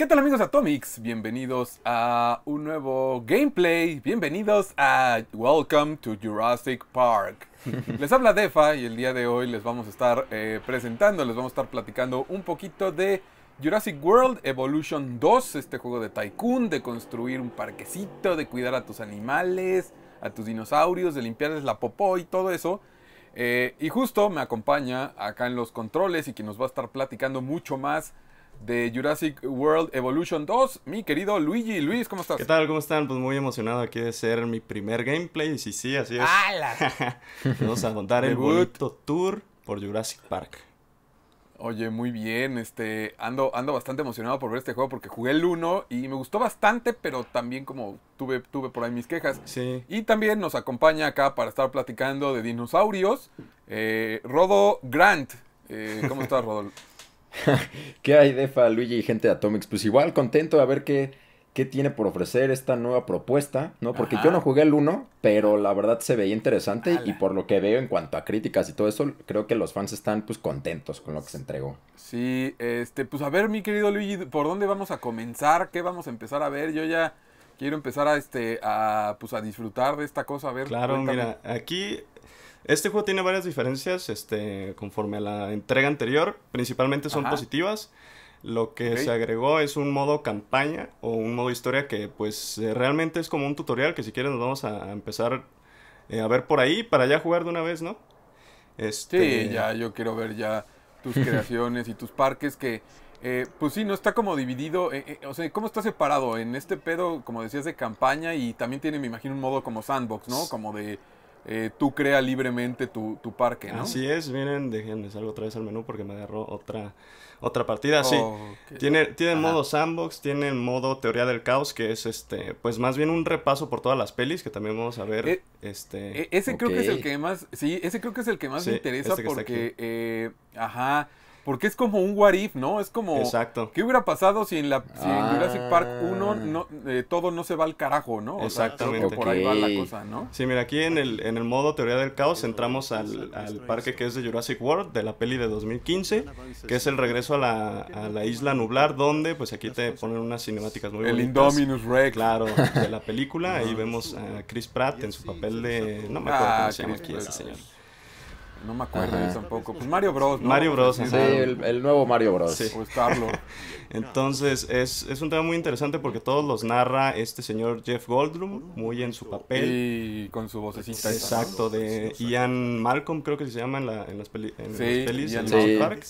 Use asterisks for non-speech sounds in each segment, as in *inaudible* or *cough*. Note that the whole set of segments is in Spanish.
¿Qué tal amigos Atomics? Bienvenidos a un nuevo gameplay. Bienvenidos a Welcome to Jurassic Park. *laughs* Les habla Defa y el día de hoy les vamos a estar eh, presentando, les vamos a estar platicando un poquito de Jurassic World Evolution 2, este juego de tycoon, de construir un parquecito, de cuidar a tus animales, a tus dinosaurios, de limpiarles la popó y todo eso. Eh, y justo me acompaña acá en los controles y que nos va a estar platicando mucho más de Jurassic World Evolution 2, mi querido Luigi. Luis, ¿cómo estás? ¿Qué tal? ¿Cómo están? Pues muy emocionado aquí de ser mi primer gameplay. Y sí, sí, así es. ¡Hala! *laughs* Vamos a contar *laughs* el bonito tour por Jurassic Park. Oye, muy bien, este, ando, ando bastante emocionado por ver este juego porque jugué el 1 y me gustó bastante, pero también como tuve, tuve por ahí mis quejas. Sí. Y también nos acompaña acá para estar platicando de dinosaurios, eh, Rodo Grant. Eh, ¿Cómo estás, Rodolfo? *laughs* *laughs* ¿Qué hay de Fa, Luigi y gente de Atomics? Pues igual contento a ver qué, tiene por ofrecer esta nueva propuesta, ¿no? Porque yo no jugué el 1, pero la verdad se veía interesante y por lo que veo en cuanto a críticas y todo eso, creo que los fans están pues contentos con lo que se entregó. Sí, este, pues a ver mi querido Luigi, ¿por dónde vamos a comenzar? ¿Qué vamos a empezar a ver? Yo ya quiero empezar a este a pues, a disfrutar de esta cosa, a ver. Claro, mira, aquí este juego tiene varias diferencias este, conforme a la entrega anterior. Principalmente son positivas. Lo que se agregó es un modo campaña o un modo historia que pues eh, realmente es como un tutorial que si quieres nos vamos a, empezar eh, a ver por ahí para ya jugar de una vez, ¿no? Este... Sí, ya yo quiero ver ya tus *laughs* creaciones y tus parques que... Eh, pues sí, no está como dividido, o sea, ¿cómo está separado en este pedo, como decías, de campaña y también tiene, me imagino, un modo como sandbox, ¿no? Como de eh, tú crea libremente tu, parque, ¿no? Así es, miren, déjenme salgo otra vez al menú porque me agarró otra, otra partida, sí. Tiene, tiene modo sandbox, tiene modo teoría del caos, que es este, pues más bien un repaso por todas las pelis que también vamos a ver. Eh, este. Eh, ese creo que es el que más, sí, ese creo que es el que más me interesa este porque, ajá, porque es como un what ¿no? Es como. Exacto. ¿Qué hubiera pasado si en, la, ah. Jurassic Park 1 no, eh, todo no se va al carajo, ¿no? Exactamente. por ahí va la cosa, ¿no? Sí, mira, aquí en el, en el modo teoría del caos entramos al, al, parque que es de Jurassic World, de la peli de 2015, que es el regreso a la, isla nublar, donde pues aquí te ponen unas cinemáticas muy el El Indominus Rex. Claro, de la película. Ahí *laughs* vemos a Chris Pratt en su papel de. No me acuerdo cómo ah, se llama aquí ese señor. No me acuerdo Ajá. tampoco. Pues Mario Bros. ¿no? Mario Bros. Sí, el, nuevo Mario Bros. Sí. O *laughs* Entonces, es, es, un tema muy interesante porque todos los narra este señor Jeff Goldblum, muy en su papel. Y con su vocecita. Exacto, de Ian Malcolm, creo que se llama en, las, sí, pelis, en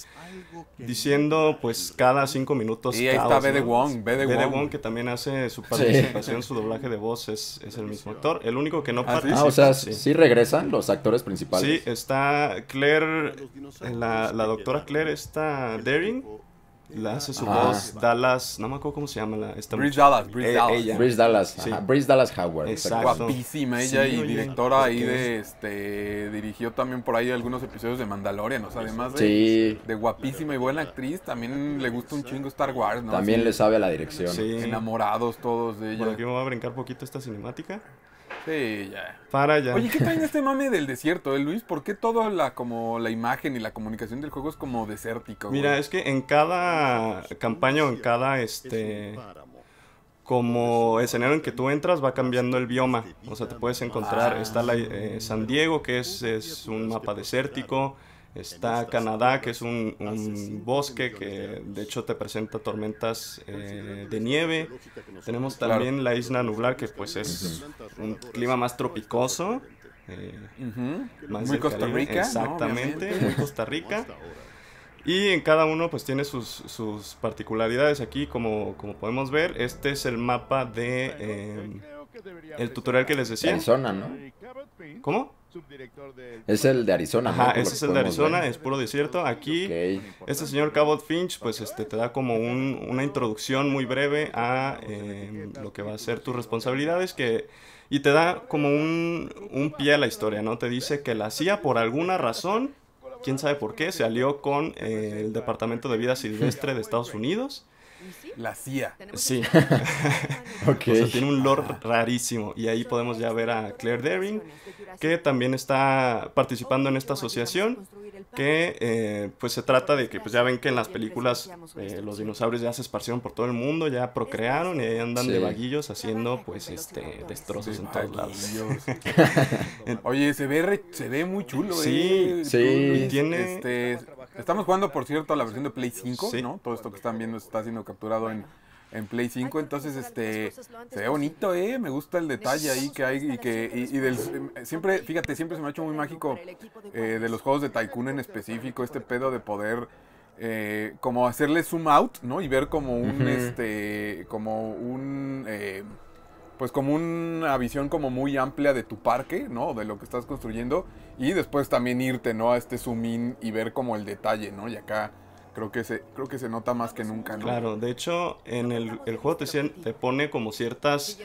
Diciendo, pues, cada cinco minutos. Y ahí está Bede Wong. Bede Wong. que también hace su participación, su doblaje de voz, es, es, el mismo actor. El único que no ah, participa. Ah, o sea, sí, regresan los actores principales. Sí, está Claire, la, doctora Claire está este Daring, la hace su voz Dallas, no me acuerdo cómo se llama la esta Bridge Dallas, Bridge e, Dallas. Bridge Dallas, Howard. Exacto. Guapísima ella y directora ahí de este dirigió también por ahí algunos episodios de Mandalorian, además de, de guapísima y buena actriz, también le gusta un chingo Star Wars, También le sabe a la dirección. Enamorados todos de ella. Bueno, aquí me voy a brincar poquito esta cinemática. Sí, ya. Para ya. Oye, ¿qué tal en este mame del desierto, eh, Luis? ¿Por qué toda la, como, la imagen y la comunicación del juego es como desértico? Mira, es que en cada campaña en cada este. Como escenario en que tú entras va cambiando el bioma. O sea, te puedes encontrar, ah. está eh, San Diego, que es, es un mapa desértico. Está Canadá, que es un, bosque que de hecho te presenta tormentas eh, de nieve. Tenemos también la isla nublar, que pues es un clima más tropicoso. muy Costa Rica. Exactamente, *laughs* muy Costa Rica. Y en cada uno pues tiene sus, sus particularidades aquí, como, podemos ver. Este es el mapa de... Em, el tutorial que les decía. En zona, ¿no? ¿Cómo? Es el de Arizona. ese es el de Arizona, es puro desierto. Aquí, este señor Cabot Finch, pues este, te da como una introducción muy breve a em, lo que va a ser tus responsabilidades que, y te da como un, pie a la historia, ¿no? Te dice que la CIA, por alguna razón, quién sabe por qué, se alió con eh, el Departamento de Vida Silvestre de Estados Unidos. La CIA. Sí. *laughs* okay. O tiene un lore rarísimo. Y ahí podemos ya ver a Claire Daring, que también está participando en esta asociación, que eh, pues se trata de que pues ya ven que en las películas eh, los dinosaurios ya se esparcieron por todo el mundo, ya procrearon y ahí andan de vaguillos haciendo pues este destrozos en todos lados. *laughs* Oye, se ve, se ve muy chulo. Sí, eh, sí. Y tiene... Este, Estamos jugando, por cierto, la versión de Play 5, ¿no? Todo esto que están viendo está siendo capturado en, en Play 5, entonces este se ve bonito, eh, me gusta el detalle ahí que hay y que y, del, eh, siempre, fíjate, siempre se me ha hecho muy mágico eh, de los juegos de Tycoon en específico, este pedo de poder eh, como hacerle zoom out, ¿no? Y ver como un este como un eh, pues como una visión como muy amplia de tu parque, ¿no? De lo que estás construyendo y después también irte, ¿no? A este zoom in y ver como el detalle, ¿no? Y acá creo que se, creo que se nota más que nunca, Claro, de hecho, en el, juego te, pone como ciertas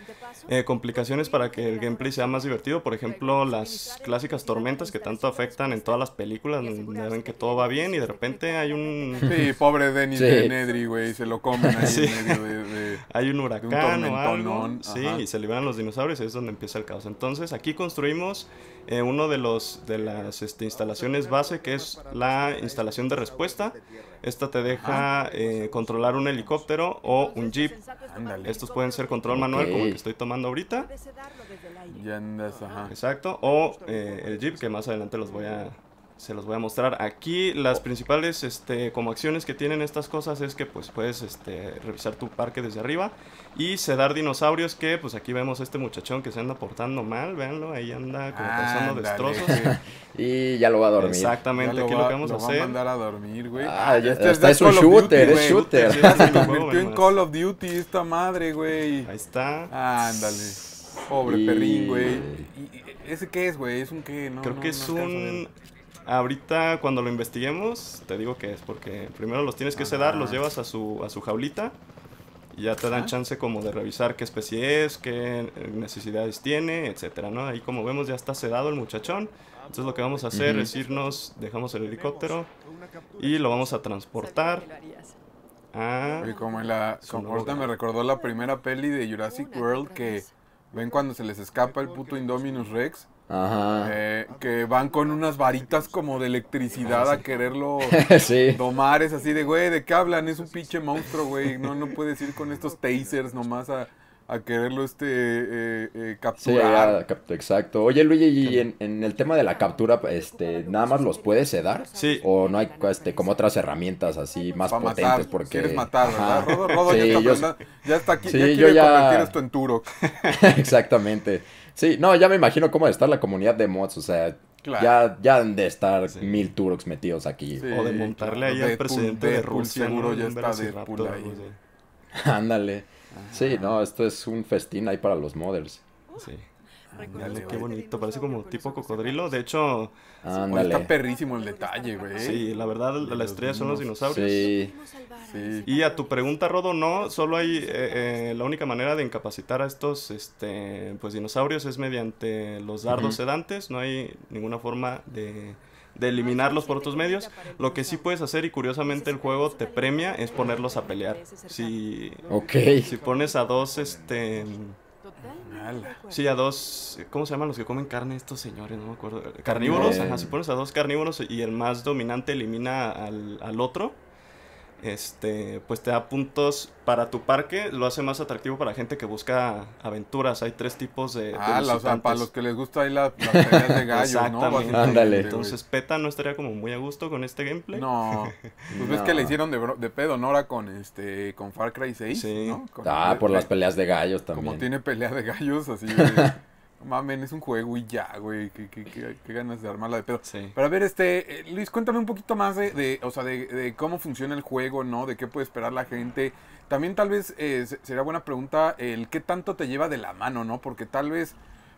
eh, complicaciones para que el gameplay sea más divertido. Por ejemplo, las clásicas tormentas que tanto afectan en todas las películas, donde ven que todo va bien y de repente hay un. Sí, pobre Denis *laughs* de Nedry, güey, se lo comen ahí en medio de, *laughs* Hay un huracán un o Sí, y se liberan los dinosaurios y es donde empieza el caos. Entonces, aquí construimos eh, uno de los de las este, instalaciones base que es la instalación de respuesta. Esta te deja eh, controlar un helicóptero o un jeep. Estos pueden ser control manual, como el que estoy tomando ahorita. Exacto. O eh, el jeep, que más adelante los voy a se los voy a mostrar. Aquí las oh. principales este, como acciones que tienen estas cosas es que pues puedes este, revisar tu parque desde arriba y sedar dinosaurios que pues aquí vemos a este muchachón que se anda portando mal, véanlo, ahí anda como causando destrozos. *laughs* y ya lo va a dormir. Exactamente, aquí lo que vamos a hacer. Va a mandar a dormir, güey. Ah, ah ya este está, es, un shooter, es shooter. Se convirtió en Call of Duty esta madre, güey. Ahí está. Ándale. Pobre perrín, güey. ¿Ese qué es, güey? ¿Es un qué? No, Creo que es un... Ahorita cuando lo investiguemos, te digo que es porque primero los tienes que sedar, los llevas a su, a su jaulita y ya te dan chance como de revisar qué especie es, qué eh, necesidades tiene, etcétera, ¿no? Ahí como vemos ya está sedado el muchachón. Entonces lo que vamos a hacer es irnos, dejamos el helicóptero y lo vamos a transportar. y como en la comporta me recordó la primera peli de Jurassic World que ven cuando se les escapa el puto Indominus Rex eh, que van con unas varitas como de electricidad ah, a quererlo tomar *laughs* Es así de, güey, ¿de qué hablan? Es un pinche monstruo, güey. No, no puedes ir con estos tasers nomás a, quererlo este eh, eh, capturar. exacto. Oye, Luis y en, el tema de la captura, este, ¿nada más los puedes sedar? Sí. ¿O no hay este, como otras herramientas así más potentes? Matar. porque... Quieres matar, ya, está aquí, ya quiere yo ya... esto en *laughs* *laughs* Exactamente. Sí, no, ya me imagino cómo está la comunidad de mods, o sea, Ya, ya han de estar mil Turoks metidos aquí. o de montarle ahí al presidente de Rusia. Seguro ya está ahí. *laughs* Ándale. Sí, no, esto es un festín ahí para los modders. Sí. Dale, qué bonito, parece como tipo cocodrilo. De hecho, está perrísimo el detalle, güey. Sí, la verdad, la, estrella son los dinosaurios. Sí. Y a tu pregunta, Rodo, no, solo hay eh, eh, la única manera de incapacitar a estos este, pues, dinosaurios es mediante los dardos sedantes. No hay ninguna forma de, ah, eliminarlos por otros medios. Lo que sí puedes hacer, y curiosamente el juego te premia, es ponerlos a pelear. Si, okay. si pones a dos este Sí, a dos. ¿Cómo se llaman los que comen carne estos señores? No me acuerdo. Carnívoros, eh, ajá. Si pones a dos carnívoros y el más dominante elimina al, al otro este, pues te da puntos para tu parque, lo hace más atractivo para gente que busca aventuras. Hay tres tipos de. ah, o sea, para los que les gusta ahí las peleas de gallos ¿no? Ándale. Entonces, PETA no estaría como muy a gusto con este gameplay. No. Pues ves que le *laughs* hicieron de, pedo, Nora con, este, con Far Cry 6. ah, por las peleas de gallos también. Como tiene pelea de gallos, así. *laughs* Mamen, es un juego y ya, güey. Qué, ganas de armarla de pedo. Pero a ver, este, eh, Luis, cuéntame un poquito más de, cómo funciona el juego, ¿no? De qué puede esperar la gente. También tal vez eh, sería buena pregunta el qué tanto te lleva de la mano, ¿no? Porque tal vez,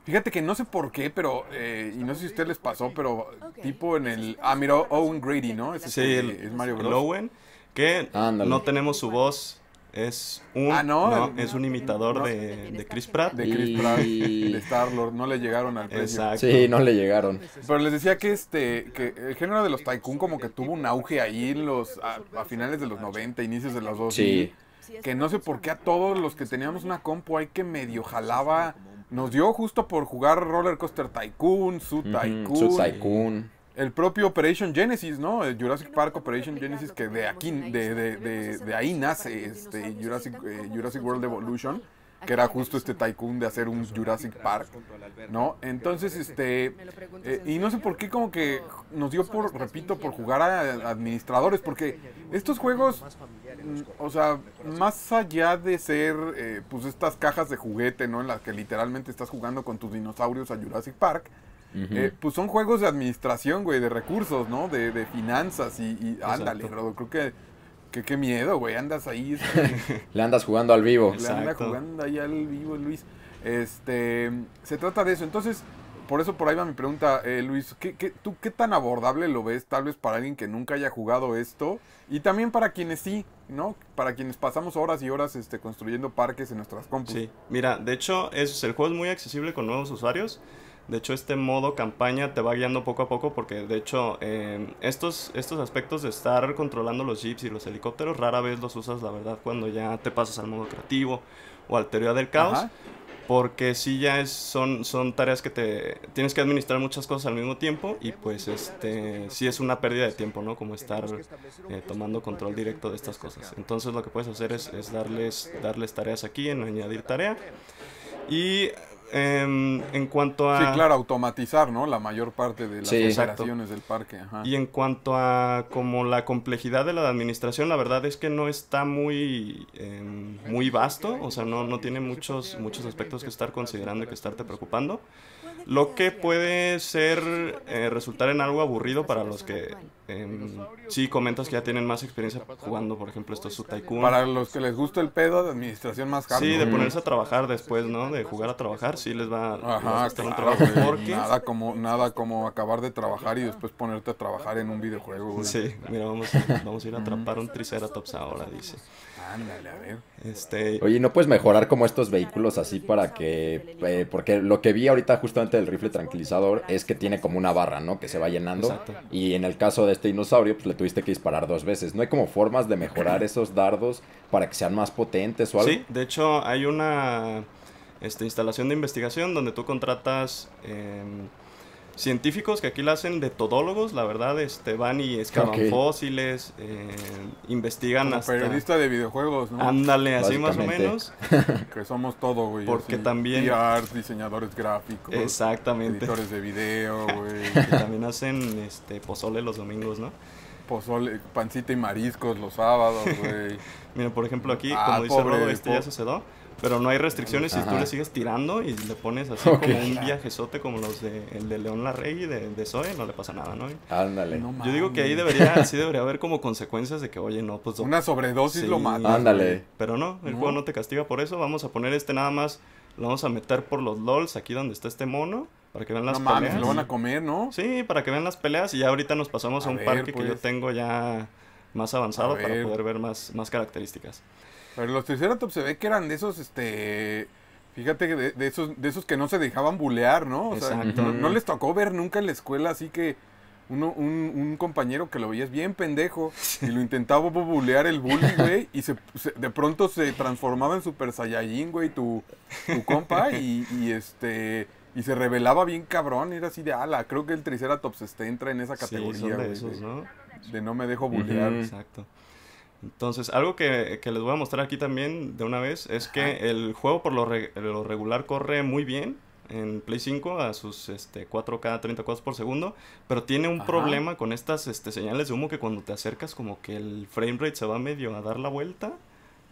fíjate que no sé por qué, pero, eh, y no sé si a usted les pasó, pero tipo en el, ah, mira, Owen Grady, ¿no? Ese sí, es, el, Mario Bros. Owen, que no tenemos su voz es un, ah, es un imitador de, Chris Pratt. De Chris Pratt, y... de Star-Lord. No le llegaron al precio. Sí, no le llegaron. Pero les decía que este que el género de los Tycoon como que tuvo un auge ahí los, a, finales de los 90, inicios de los 2000. Sí. Que no sé por qué a todos los que teníamos una compu hay que medio jalaba nos dio justo por jugar Roller Coaster Tycoon, Su Tycoon. su Tycoon el propio Operation Genesis, ¿no? Jurassic Park Operation Genesis, que de aquí, de, ahí nace este Jurassic, eh, Jurassic World Evolution, que era justo este tycoon de hacer un Jurassic Park, ¿no? Entonces, este, eh, y no sé por qué como que nos dio por, repito, por jugar a administradores, porque estos juegos, mm, o sea, más allá de ser, eh, pues, estas cajas de juguete, ¿no? En las que literalmente estás jugando con tus dinosaurios a Jurassic Park, eh, pues son juegos de administración, güey, de recursos, ¿no? De, finanzas y, y ándale, creo que, qué miedo, güey, andas ahí. *laughs* Este, le andas jugando al vivo. Le andas jugando ahí al vivo, Luis. Este, se trata de eso, entonces, por eso por ahí va mi pregunta, eh, Luis, ¿qué, qué, tú qué tan abordable lo ves tal vez para alguien que nunca haya jugado esto? Y también para quienes sí, ¿no? Para quienes pasamos horas y horas este, construyendo parques en nuestras compus. Sí, mira, de hecho, es, el juego es muy accesible con nuevos usuarios. De hecho, este modo campaña te va guiando poco a poco porque, de hecho, eh, estos, estos aspectos de estar controlando los jeeps y los helicópteros rara vez los usas, la verdad, cuando ya te pasas al modo creativo o al teoría del caos. Porque si ya son, son tareas que te tienes que administrar muchas cosas al mismo tiempo y pues este sí es una pérdida de tiempo, ¿no? Como estar eh, tomando control directo de estas cosas. Entonces lo que puedes hacer es, darles, darles tareas aquí en añadir tarea. Y Em, en, cuanto a... Sí, claro, automatizar, ¿no? La mayor parte de las operaciones del parque. Y en cuanto a como la complejidad de la administración, la verdad es que no está muy, em, muy vasto, o sea, no, no tiene muchos, muchos aspectos que estar considerando y que estarte preocupando lo que puede ser eh, resultar en algo aburrido para los que Em, sí, comentas que ya tienen más experiencia jugando, por ejemplo, esto es su Tycoon. Para los que les gusta el pedo de administración más caro. Sí, de ponerse a trabajar después, ¿no? De jugar a trabajar, sí les va, a les un trabajo. porque... nada, como, nada como acabar de trabajar y después ponerte a trabajar en un videojuego, Sí, mira, vamos, a ir a atrapar un Triceratops ahora, dice. Ándale, a ver. Este, Oye, ¿no puedes mejorar como estos vehículos así para que... Eh, porque lo que vi ahorita justamente del rifle tranquilizador es que tiene como una barra, ¿no? Que se va llenando. Exacto. Y en el caso de este dinosaurio, pues le tuviste que disparar dos veces. ¿No hay como formas de mejorar *clears throat* esos dardos para que sean más potentes o algo? Sí, de hecho hay una este, instalación de investigación donde tú contratas... Em, científicos que aquí la hacen de todólogos, la verdad, este, van y excavan fósiles, eh, investigan hasta... periodista de videojuegos, ¿no? Ándale, así más o menos. *laughs* que somos todo, güey. Porque también... PR, diseñadores gráficos. Exactamente. Editores de video, *laughs* güey. también hacen este, pozole los domingos, ¿no? Pozole, pancita y mariscos los sábados, güey. *laughs* Mira, por ejemplo, aquí, ah, como dice Rodo, este pero no hay restricciones si tú le sigues tirando y le pones así como un viajesote como los de, el de León y de, de Zoe, no le pasa nada, ¿no? Ándale. Yo digo que ahí debería, sí debería haber como consecuencias de que, oye, no, pues... Una sobredosis lo mata. Ándale. Pero no, el juego no te castiga por eso, vamos a poner este nada más, lo vamos a meter por los LOLs aquí donde está este mono. Para que vean las peleas. lo van a comer, ¿no? Sí, para que vean las peleas y ya ahorita nos pasamos a, un parque que yo pues. tengo ya más avanzado para poder ver más, más características. Pero los Triceratops se ve que eran de esos, este. Fíjate de, esos, de esos que no se dejaban bulear, ¿no? O sea, no, les tocó ver nunca en la escuela, así que uno, un, compañero que lo veías bien pendejo y lo intentaba bulear el bully, güey, y se, de pronto se transformaba en Super Saiyajin, güey, tu, tu compa, y, este y se revelaba bien cabrón, era así de ala, creo que el Triceratops este entra en esa categoría de, esos, ¿no? de, ¿no? me dejo bullear. Exacto. Entonces, algo que, les voy a mostrar aquí también de una vez es que el juego por lo, regular corre muy bien en Play 5 a sus este, 4K 30 cuadros por segundo, pero tiene un problema con estas este, señales de humo que cuando te acercas como que el frame rate se va medio a dar la vuelta.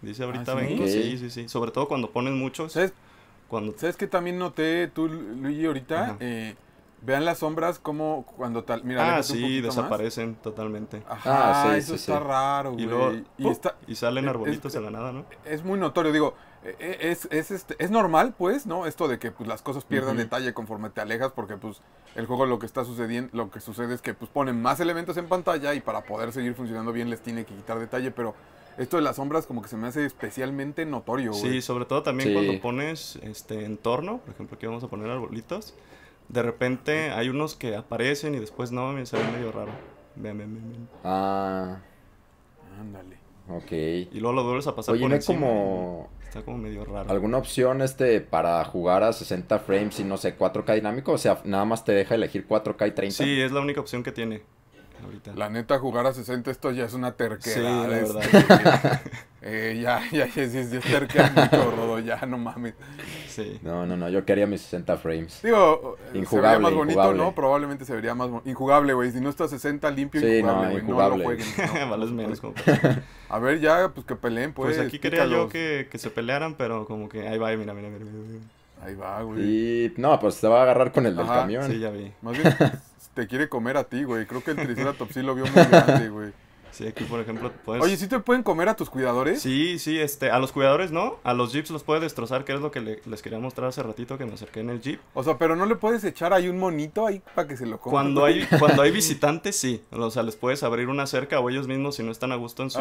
Dice ah, ahorita ¿Ah, sí? sí, sí, Sobre todo cuando pones muchos. ¿Sabes? Cuando... que también noté tú, Luigi, ahorita? Eh, Vean las sombras como cuando tal. Mira, ah, sí, desaparecen totalmente. Ajá, ah, eso está raro, güey. Y, salen arbolitos de la nada, ¿no? Es muy notorio, digo. E, e, es, este, es normal, pues, ¿no? Esto de que pues, las cosas pierdan detalle conforme te alejas, porque pues el juego lo que está sucediendo, lo que sucede es que pues ponen más elementos en pantalla y para poder seguir funcionando bien les tiene que quitar detalle, pero esto de las sombras como que se me hace especialmente notorio. Sí, sobre todo también cuando pones este entorno, por ejemplo, aquí vamos a poner arbolitos, de repente hay unos que aparecen y después no, me se medio raro. Ah. Ándale. Ok. Y luego lo vuelves a pasar por encima, como... Está como medio raro. ¿Alguna opción este para jugar a 60 frames y no sé, 4K dinámico? O sea, nada más te deja elegir 4K y 30. Sí, es la única opción que tiene. La neta, jugar a 60 esto ya es una terquedad. Sí, la verdad. ya, ya, ya, ya, ya ya, no mames. No, no, no, yo quería mis 60 frames. Digo, se vería más bonito, ¿no? Probablemente se vería más bonito. Injugable, güey, si no está a 60, limpio, injugable, no, lo jueguen. A ver, ya, pues que peleen, pues. Pues aquí quería yo que, que se pelearan, pero como que, ahí va, mira, mira, mira. mira. Ahí va, güey. Y no, pues se va a agarrar con el del camión. Sí, ya vi. Más bien, te quiere comer a ti, güey. Creo que el Triceratops sí lo vio muy grande, güey. Sí, aquí por ejemplo puedes... Oye, ¿sí te pueden comer a tus cuidadores? Sí, sí, este, a los cuidadores no, a los jeeps los puede destrozar, que es lo que les quería mostrar hace ratito que me acerqué en el jeep. O sea, pero no le puedes echar ahí un monito ahí para que se lo coma. Cuando hay, *laughs* cuando hay visitantes, sí. O sea, les puedes abrir una cerca o ellos mismos si no están a gusto en su,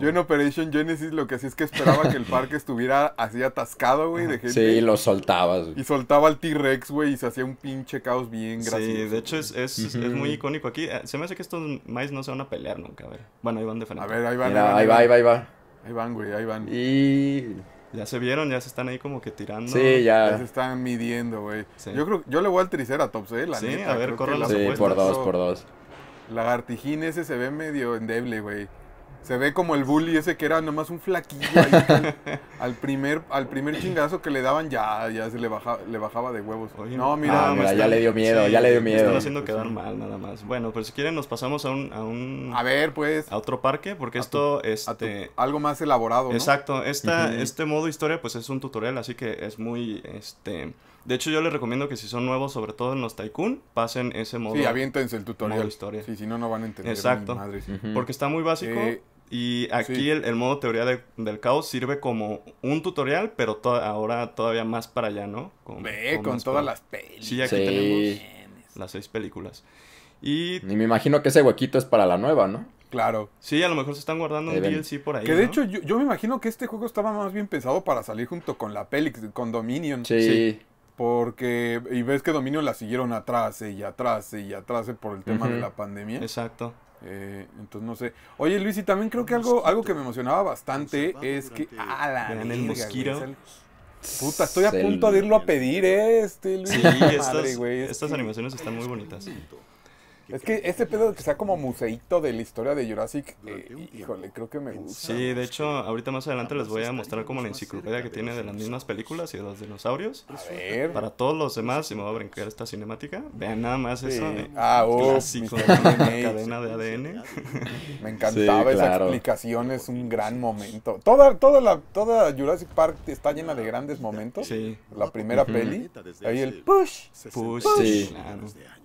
Yo en Operation Genesis lo que hacía es que esperaba que el parque estuviera así atascado, güey, de gente. Sí, lo soltabas. Y soltaba al T-Rex, güey, y se hacía un pinche caos bien gracioso. Sí, de hecho es, es muy icónico aquí. Eh, se me hace que estos maíz no se van a pelear, ¿no? a ver. Bueno, ahí van de frente. A ver, ahí van. ahí, van, ahí, van, ahí, Va, ahí van, güey, ahí van. Y... Ya se vieron, ya se están ahí como que tirando. Sí, ya. ya se están midiendo, güey. Yo creo, yo le voy al Triceratops, eh, la sí, a ver, corre la Sí, por dos, por dos. Lagartijín ese se ve medio endeble, güey se ve como el bully ese que era nomás un flaquillo *laughs* al, primer al primer chingazo que le daban ya ya se le bajaba le bajaba de huevos no mira, ya le dio miedo ya le dio miedo están haciendo pues quedar mal nada más bueno pero si quieren nos pasamos a un a, un, ver pues a otro parque porque esto este algo más elaborado ¿no? exacto esta este modo historia pues es un tutorial así que es muy este de hecho, yo les recomiendo que si son nuevos, sobre todo en los Tycoon, pasen ese modo. Sí, aviéntense el tutorial. Modo historia. Sí, si no, no van a entender. Exacto. Porque está muy básico. Eh, y aquí el, modo teoría del caos sirve como un tutorial, pero ahora todavía más para allá, ¿no? Con, Ve, con, todas las películas Sí, aquí tenemos las seis películas. Y... me imagino que ese huequito es para la nueva, ¿no? Claro. Sí, a lo mejor se están guardando un DLC por ahí. Que de hecho, yo, me imagino que este juego estaba más bien pensado para salir junto con la peli, con Dominion. sí. Porque, y ves que Dominion la siguieron atrás y atrás y atrás por el tema de la pandemia. Exacto. Eh, entonces no sé. Oye Luis, y también creo que algo, algo que me emocionaba bastante es que. ¡Ah, la el mosquito! Puta, estoy a punto de irlo a pedir, eh, este Luis. Sí, *laughs* estas, estas animaciones están muy bonitas. Es que este pedo que sea como museíto de la historia de Jurassic, eh, híjole, creo que me gusta. Sí, de hecho, ahorita más adelante ah, les voy a pues, mostrar como la enciclopedia que tiene de las mismas películas y de los dinosaurios. Para todos los demás, si me voy a brincar esta cinemática, vean nada más eso. Ah, oh, clásico cadena de ADN. *laughs* Me encantaba esa explicación, es un gran momento. Toda, toda, la, toda Jurassic Park está llena de grandes momentos. Sí. La primera peli. Ahí el push. Push,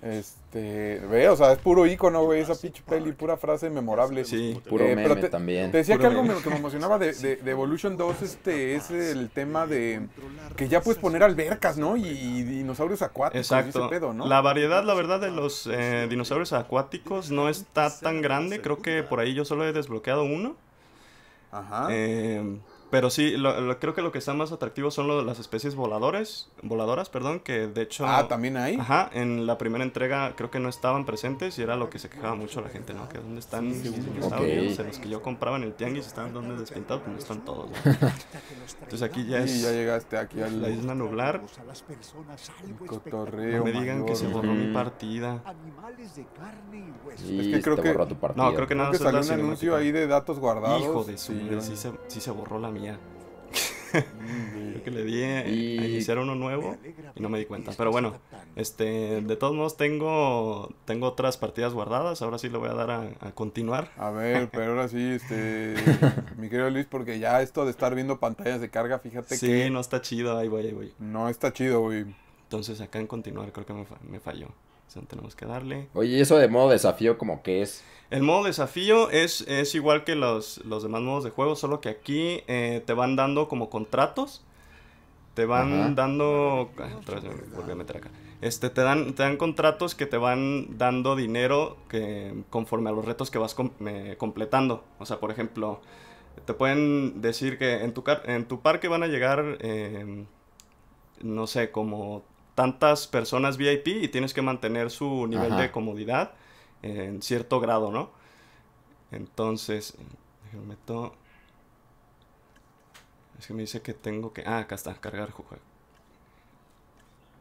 Este, o sea, es puro icono, güey, esa ah, pinche peli, pura frase memorable. Sí, puro eh, te, también. Te decía que algo que me emocionaba de, Evolution 2 este, es el tema de que ya puedes poner albercas, ¿no? Y, dinosaurios acuáticos. Exacto. La variedad, la verdad, de los eh, dinosaurios acuáticos no está tan grande. Creo que por ahí yo solo he desbloqueado uno. Ajá. Em, pero sí, creo que lo que está más atractivo son las especies voladores, voladoras, perdón, que de hecho... Ah, también hay. Ajá, en la primera entrega creo que no estaban presentes y era lo que se quejaba mucho la gente, ¿no? Que dónde están, en los que yo compraba en el tianguis están donde despintados, pues no están todos. *laughs* Entonces aquí ya es... Y ya llegaste aquí a la isla nublar. Un cotorreo. No me digan que se borró mi partida. de carne es que creo que... Tu partida. No, creo que nada. Creo que salió un anuncio ahí de datos guardados. Hijo de su sí, se, sí se borró la mía. Mm, creo que le di eh, a, iniciar uno nuevo y no me di cuenta. Pero bueno, este, de todos modos tengo, tengo otras partidas guardadas. Ahora sí le voy a dar a, continuar. A ver, pero ahora sí, este, *laughs* mi querido Luis, porque ya esto de estar viendo pantallas de carga, fíjate que. Sí, no está chido. Ahí voy, ahí voy. No está chido, güey. Entonces acá en continuar creo que me, me falló tenemos que darle. Oye, ¿y eso de modo desafío como qué es? El modo desafío es, es igual que los, demás modos de juego, solo que aquí eh, te van dando como contratos. Te van dando... otra volví acá. Este, te dan, te dan contratos que te van dando dinero que, conforme a los retos que vas eh, completando. O sea, por ejemplo, te pueden decir que en tu, en tu parque van a llegar, eh, no sé, como tantas personas VIP y tienes que mantener su nivel de comodidad en cierto grado, ¿no? Entonces, me Es que me dice que tengo que... Ah, acá está, cargar juego.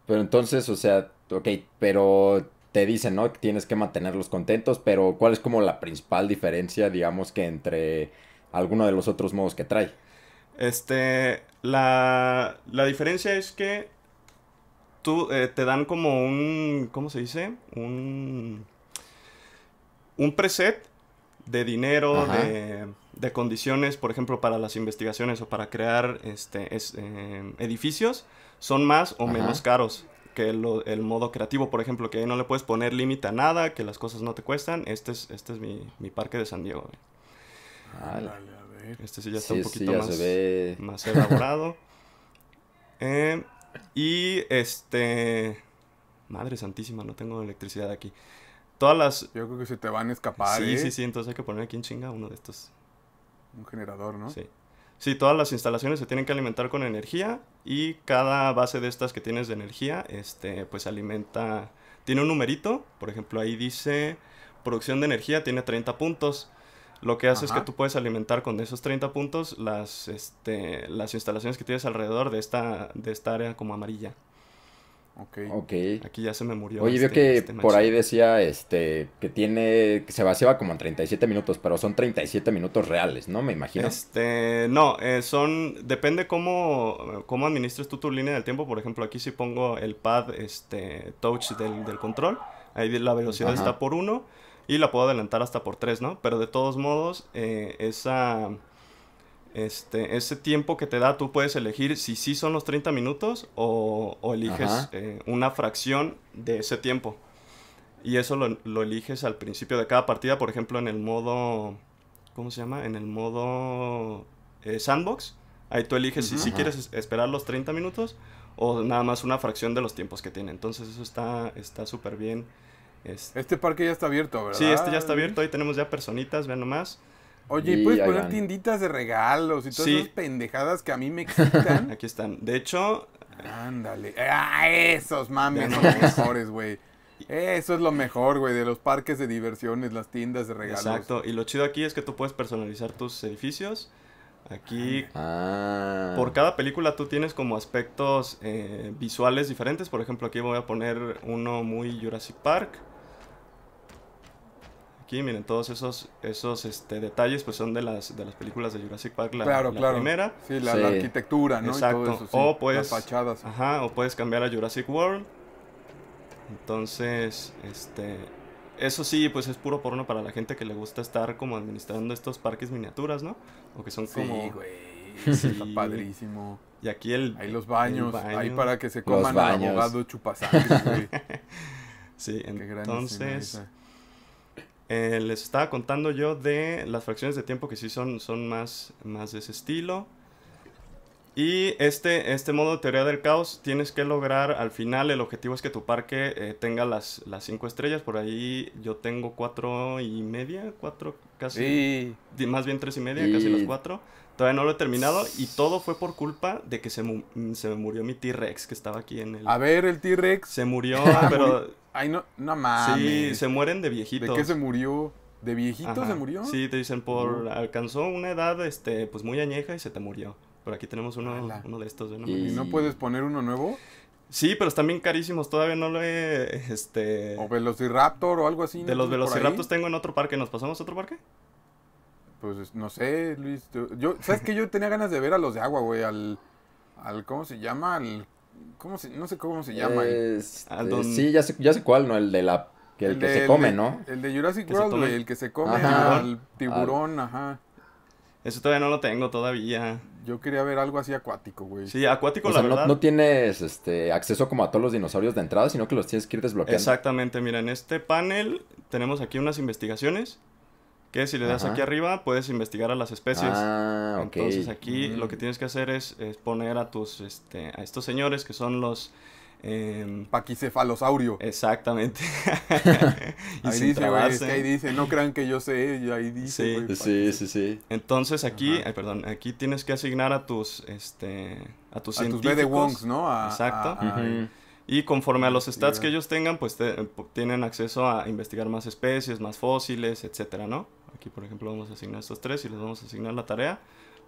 Pero entonces, o sea, ok, pero te dicen, ¿no? Que tienes que mantenerlos contentos, pero ¿cuál es como la principal diferencia, digamos, que entre alguno de los otros modos que trae? Este, la, la diferencia es que eh, te dan como un, ¿cómo se dice? Un, un preset de dinero, de, de, condiciones, por ejemplo, para las investigaciones o para crear este, eh, edificios, son más o menos caros que el modo creativo, por ejemplo, que ahí no le puedes poner límite a nada, que las cosas no te cuestan. Este es, este es mi, parque de San Diego. este sí ya está un poquito más, más elaborado. *laughs* eh, y este. Madre santísima, no tengo electricidad aquí. Todas las. Yo creo que se te van a escapar. Sí, sí, ¿eh? sí. Entonces hay que poner aquí en chinga uno de estos. Un generador, ¿no? Sí. Sí, todas las instalaciones se tienen que alimentar con energía y cada base de estas que tienes de energía, este, pues alimenta, tiene un numerito, por ejemplo ahí dice producción de energía tiene 30 puntos, lo que hace es que tú puedes alimentar con esos 30 puntos las, este, las instalaciones que tienes alrededor de esta, de esta área como amarilla. ok. Aquí ya se me murió. Oye, veo este, que este por ahí decía este que tiene que se va como en 37 minutos, pero son 37 minutos reales, ¿no? Me imagino. Este, no, eh, son depende cómo cómo administres tú tu línea del tiempo, por ejemplo, aquí si pongo el pad este touch del, del control, ahí la velocidad está por 1 y la puedo adelantar hasta por 3, ¿no? Pero de todos modos, eh, esa, este, ese tiempo que te da, tú puedes elegir si sí son los 30 minutos o, eliges eh, una fracción de ese tiempo. Y eso lo, lo, eliges al principio de cada partida, por ejemplo, en el modo... ¿Cómo se llama? En el modo eh, sandbox. Ahí tú eliges si sí quieres esperar los 30 minutos o nada más una fracción de los tiempos que tiene. Entonces eso está súper bien este, este, parque ya está abierto, ¿verdad? Sí, este ya está abierto, ahí tenemos ya personitas, vean nomás. Oye, y puedes poner tienditas de regalos y todas esas pendejadas que a mí me excitan. *laughs* Aquí están. De hecho. Ándale. Ah, esos mames son los mejores, güey. Eso es lo mejor, güey, de los parques de diversiones, las tiendas de regalos. Exacto. Y lo chido aquí es que tú puedes personalizar tus edificios. Aquí, ah. por cada película tú tienes como aspectos eh, visuales diferentes. Por ejemplo, aquí voy a poner uno muy Jurassic Park. Aquí, miren, todos esos, esos este, detalles pues son de las, de las películas de Jurassic Park, la, claro, primera. Sí la, arquitectura, ¿no? Exacto. O puedes, Ajá, o puedes cambiar a Jurassic World. Entonces, este, eso sí, pues es puro porno para la gente que le gusta estar como administrando estos parques miniaturas, ¿no? Porque son como... *laughs* Sí, güey. Está padrísimo. Y aquí el... Hay los baños, para que se coman al abogado chupasangre, *laughs* sí, entonces... Eh, les estaba contando yo de las fracciones de tiempo que sí son, son más, más de ese estilo. Y este, este modo de teoría del caos tienes que lograr al final, el objetivo es que tu parque eh, tenga las, las cinco estrellas, por ahí yo tengo cuatro y media, cuatro casi, sí. más bien tres y media, casi las cuatro. Todavía no lo he terminado y todo fue por culpa de que se, se murió mi T-Rex que estaba aquí en el... A ver, el T-Rex. Se murió, *laughs* pero... Ay, no, no mames. Sí, se mueren de viejito ¿De qué se murió? ¿De viejito se murió? Sí, te dicen por... Alcanzó una edad, este, pues muy añeja y se te murió. Por aquí tenemos uno, de estos. ¿Y no puedes poner uno nuevo? Sí, pero están bien carísimos, todavía no lo he, este... O Velociraptor o algo así. De los Velociraptors tengo en otro parque, ¿nos pasamos a otro parque? Pues no sé, Luis, yo, ¿sabes que Yo *laughs* tenía ganas de ver a los de agua, güey, al, al, ¿cómo se llama? Al, no sé cómo se llama. Eh, sí, ya sé, ya sé cuál, ¿no? El de la, que el, que se come, ¿no? El de Jurassic World, el que se come al tiburón, ajá. Eso todavía no lo tengo, todavía. Yo quería ver algo así acuático, güey. Sí, acuático, la verdad. No, no, tienes este, acceso como a todos los dinosaurios de entrada, sino que los tienes que ir desbloqueando. Exactamente, mira, en este panel tenemos aquí unas investigaciones. Que si le das aquí arriba, puedes investigar a las especies. Ah, ok. Entonces aquí lo mm. que tienes que hacer es, poner a tus, este, a estos señores que son los paquicefalosaurio. Exactamente. *laughs* ahí dice, ahí dice, no crean que yo sé, y ahí dice. Sí, sí, sí, Entonces aquí, perdón, aquí tienes que asignar a tus, este, a tus científicos. ¿no? Exacto. Y conforme a los stats que ellos tengan, pues tienen acceso a investigar más especies, más fósiles, etcétera, ¿no? Aquí, por ejemplo, vamos a asignar estos tres y les vamos a asignar la tarea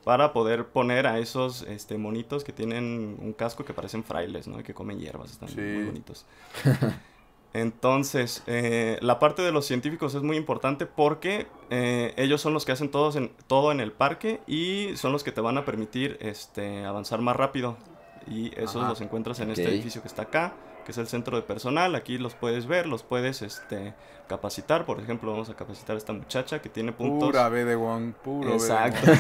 para poder poner a esos este, monitos que tienen un casco que parecen frailes, ¿no? Y que comen hierbas, están muy bonitos. *laughs* Entonces, eh, la parte de los científicos es muy importante porque eh, ellos son los que hacen en, todo en el parque y son los que te van a permitir este, avanzar más rápido. Y esos los encuentras en este edificio que está acá es el centro de personal. Aquí los puedes ver, los puedes este, capacitar. Por ejemplo, vamos a capacitar a esta muchacha que tiene puntos. Pura B de Wong, puro Exacto.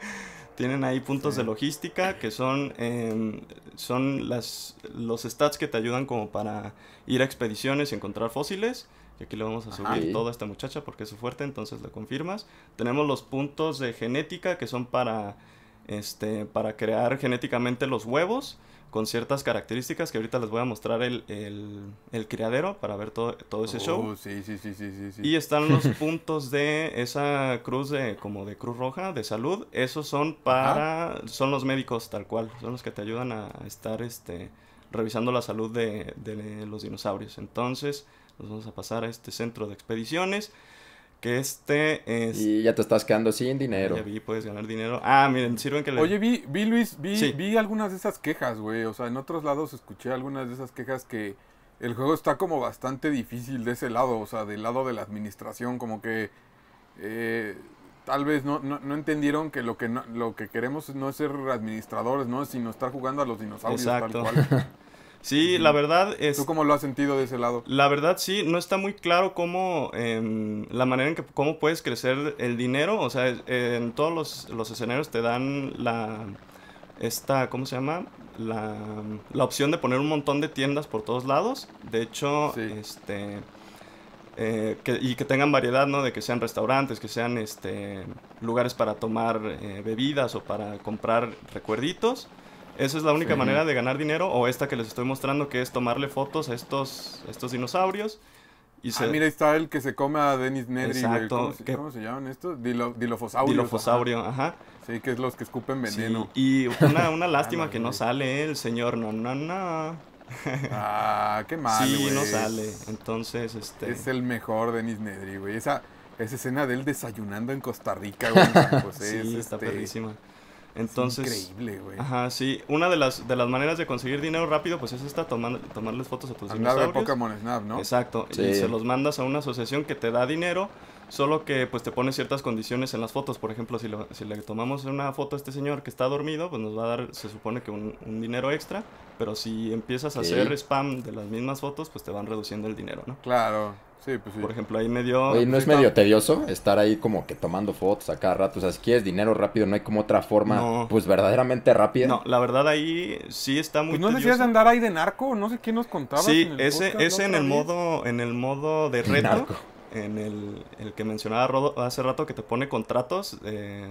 *laughs* Tienen ahí puntos de logística que son, em, son las, los stats que te ayudan como para ir a expediciones y encontrar fósiles. Y aquí le vamos a subir todo toda esta muchacha porque es fuerte, entonces la confirmas. Tenemos los puntos de genética que son para, este, para crear genéticamente los huevos con ciertas características que ahorita les voy a mostrar el, criadero para ver todo, todo ese uh, show. Y están los *laughs* puntos de esa cruz de como de Cruz Roja de salud, esos son para son los médicos tal cual, son los que te ayudan a estar este revisando la salud de, de los dinosaurios. Entonces, nos vamos a pasar a este centro de expediciones. Que este es... Y ya te estás quedando sin dinero. Ya vi, puedes ganar dinero. Ah, miren, sirven que le... Oye, vi, vi Luis, vi, vi algunas de esas quejas, güey. O sea, en otros lados escuché algunas de esas quejas que el juego está como bastante difícil de ese lado, o sea, del lado de la administración, como que... Eh, tal vez no, no, entendieron que lo que lo que queremos no es ser administradores, ¿no? Sino estar jugando a los dinosaurios tal cual. *laughs* Sí, la verdad es... ¿Tú cómo lo has sentido de ese lado? La verdad sí, no está muy claro cómo, em, la manera en que, cómo puedes crecer el dinero, o sea, en todos los, escenarios te dan la, esta, ¿cómo se llama? La, opción de poner un montón de tiendas por todos lados, de hecho, este... Eh, y que tengan variedad, ¿no? De que sean restaurantes, que sean este, lugares para tomar eh, bebidas o para comprar recuerditos. ¿Esa es la única manera de ganar dinero o esta que les estoy mostrando que es tomarle fotos a estos, estos dinosaurios? Y Ah, mira, está el que se come a Dennis Nedry. Exacto. ¿Cómo, se llaman estos? dilofosaurio. ajá. Sí, que es los que escupen veneno. Y una, una *laughs* lástima ah, que no sale el señor. No, no, no. *laughs* ah, qué mal, Sí, no sale. Entonces, este... Es el mejor Dennis Nedry, güey. Esa, esa escena de él desayunando en Costa Rica, güey. *laughs* Pues sí, está este... Entonces, increíble, güey. Ajá, sí. Una de las, de las maneras de conseguir dinero rápido, pues es esta, tomando, tomarles fotos a tus Andar de Pokémon Snap, ¿no? Exacto. Y se los mandas a una asociación que te da dinero, solo que pues te pone ciertas condiciones en las fotos. Por ejemplo, si, si le tomamos una foto a este señor que está dormido, pues nos va a dar, se supone que un, dinero extra, pero si empiezas a hacer spam de las mismas fotos, pues te van reduciendo el dinero, ¿no? Claro. Sí, pues Por ejemplo, ahí medio... Oye, ¿no pues es medio tedioso estar ahí como que tomando fotos a cada rato? O sea, si quieres dinero rápido, ¿no hay como otra forma, pues, verdaderamente rápida? No, la verdad ahí sí está muy pues no necesitas andar ahí de narco, no sé qué nos contaba. Sí, ese, ese en el, modo, en el modo de reto, en el, que mencionaba hace rato, que te pone contratos eh,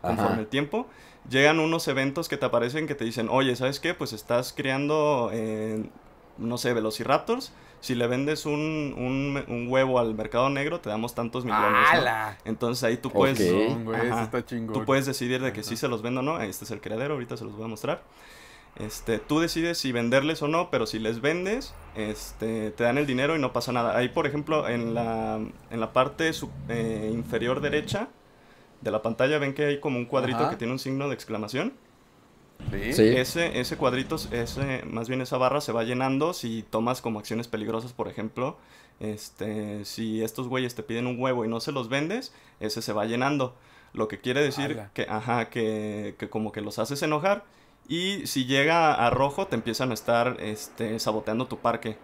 conforme el tiempo llegan unos eventos que te aparecen que te dicen, oye, ¿sabes qué? Pues estás creando, eh, no sé, velociraptors si le vendes un, huevo al mercado negro, te damos tantos millones. Entonces ahí tú puedes. tú puedes decidir de que sí se los vendo o no. Este es el criadero, ahorita se los voy a mostrar. Este, tú decides si venderles o no, pero si les vendes, este, te dan el dinero y no pasa nada. Ahí, por ejemplo, en la, en la parte eh, inferior derecha de la pantalla ven que hay como un cuadrito que tiene un signo de exclamación. Ese, ese cuadrito, más bien esa barra se va llenando si tomas como acciones peligrosas, por ejemplo. Este, si estos güeyes te piden un huevo y no se los vendes, ese se va llenando. Lo que quiere decir que, ajá, que, como que los haces enojar. Y si llega a rojo, te empiezan a estar este, saboteando tu parque.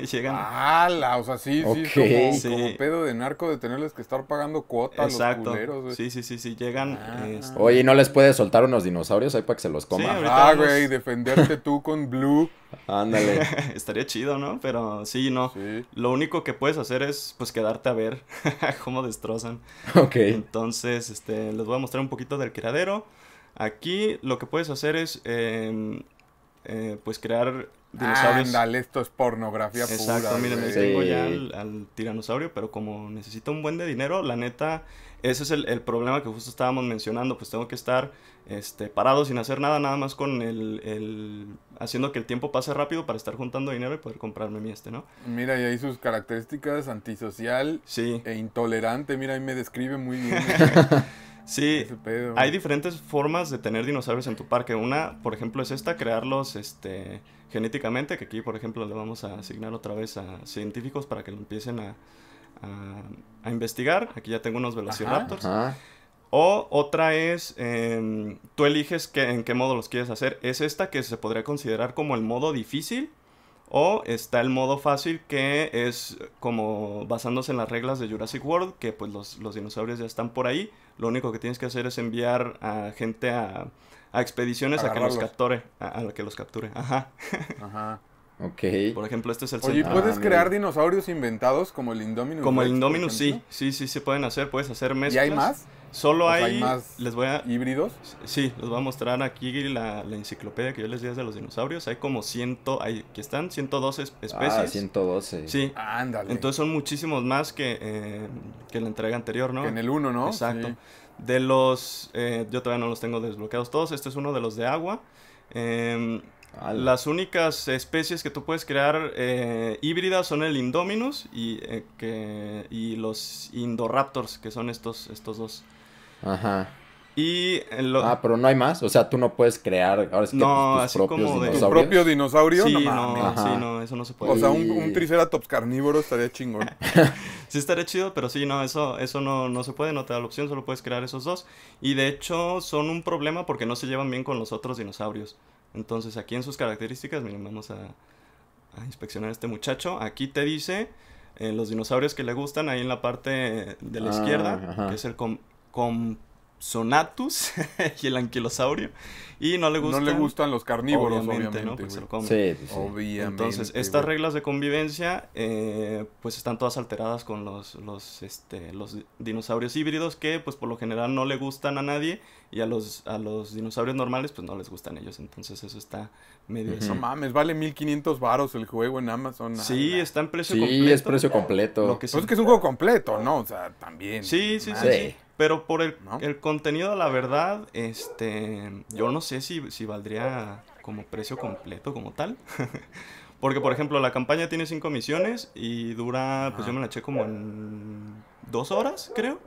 *laughs* Llegan. ¡Hala! O sea, sí, sí, como, pedo de narco de tenerles que estar pagando cuotas Exacto. Sí, sí, sí, sí, llegan. Ah. Este, Oye, ¿no les puedes soltar unos dinosaurios ahí para que se los coman? ah, güey, defenderte tú con Blue. Ándale. *laughs* Estaría chido, ¿no? Pero sí, no. Lo único que puedes hacer es, pues, quedarte a ver *laughs* cómo destrozan. Ok. Entonces, este, les voy a mostrar un poquito del criadero. Aquí lo que puedes hacer es, em, eh, pues, crear dinosaurio. esto es pornografía Exacto, pura. miren, tengo ya al, tiranosaurio, pero como necesito un buen de dinero, la neta, ese es el, problema que justo estábamos mencionando, pues tengo que estar este, parado sin hacer nada, nada más con el, haciendo que el tiempo pase rápido para estar juntando dinero y poder comprarme mi este, ¿no? Mira, y ahí sus características, antisocial e intolerante, mira, ahí me describe muy bien. *laughs* Sí, hay diferentes formas de tener dinosaurios en tu parque. Una, por ejemplo, es esta, crearlos este, genéticamente, que aquí, por ejemplo, le vamos a asignar otra vez a científicos para que lo empiecen a, investigar. Aquí ya tengo unos velociraptors. O otra es, em, tú eliges en qué modo los quieres hacer. Es esta que se podría considerar como el modo difícil. O está el modo fácil que es como basándose en las reglas de Jurassic World, que pues los, los dinosaurios ya están por ahí lo único que tienes que hacer es enviar a gente a, expediciones a que los capture, a, que los capture, ajá. *laughs* Ajá. Ok. Por ejemplo, este es el Oye, ¿puedes ah, crear dinosaurios inventados como el Indominus? Como el Indominus, sí. Sí, sí, se pueden hacer. Puedes hacer mezclas. ¿Y hay más? Solo pues hay, más les voy a, híbridos. Sí, les voy a mostrar aquí la, la, enciclopedia que yo les dije de los dinosaurios. Hay como ciento, hay, aquí están 112 ah, especies. Ah, 112. Sí. Ándale. Entonces son muchísimos más que, eh, la entrega anterior, ¿no? en el 1, ¿no? Exacto. De los, eh, yo todavía no los tengo desbloqueados todos. Este es uno de los de agua. Em, las únicas especies que tú puedes crear eh, híbridas son el Indominus y, eh, que, los Indoraptors, que son estos, estos dos. Ajá. Y eh, Ah, pero no hay más. O sea, tú no puedes crear ahora es que no, tus, propios como de... propio dinosaurio? Sí, no, eso no se puede. O sea, un, triceratops carnívoro estaría chingón. *laughs* sí, estaría chido, pero sí, no, eso, eso no, no se puede, no te da la opción, solo puedes crear esos dos. Y de hecho, son un problema porque no se llevan bien con los otros dinosaurios. Entonces aquí en sus características, miren, vamos a, inspeccionar a este muchacho. Aquí te dice eh, los dinosaurios que le gustan, ahí en la parte de la ah, izquierda, que es el com, Sonatus *laughs* y el anquilosaurio. Y no le gustan. los carnívoros, obviamente. Entonces, estas reglas de convivencia, eh, pues están todas alteradas con los, los, este, los dinosaurios híbridos que, pues por lo general, no le gustan a nadie. Y a los, a los dinosaurios normales, pues no les gustan ellos. Entonces, eso está medio. eso No mames, vale 1500 varos el juego en Amazon. Sí, está en precio completo. Sí, es precio completo. que pues es que es un juego completo, ¿no? O sea, también. Sí, sí, sí. Pero por el, el contenido, la verdad, este, yo no sé si, valdría como precio completo, como tal. *laughs* Porque, por ejemplo, la campaña tiene cinco misiones y dura, pues yo me la eché como en dos horas, creo.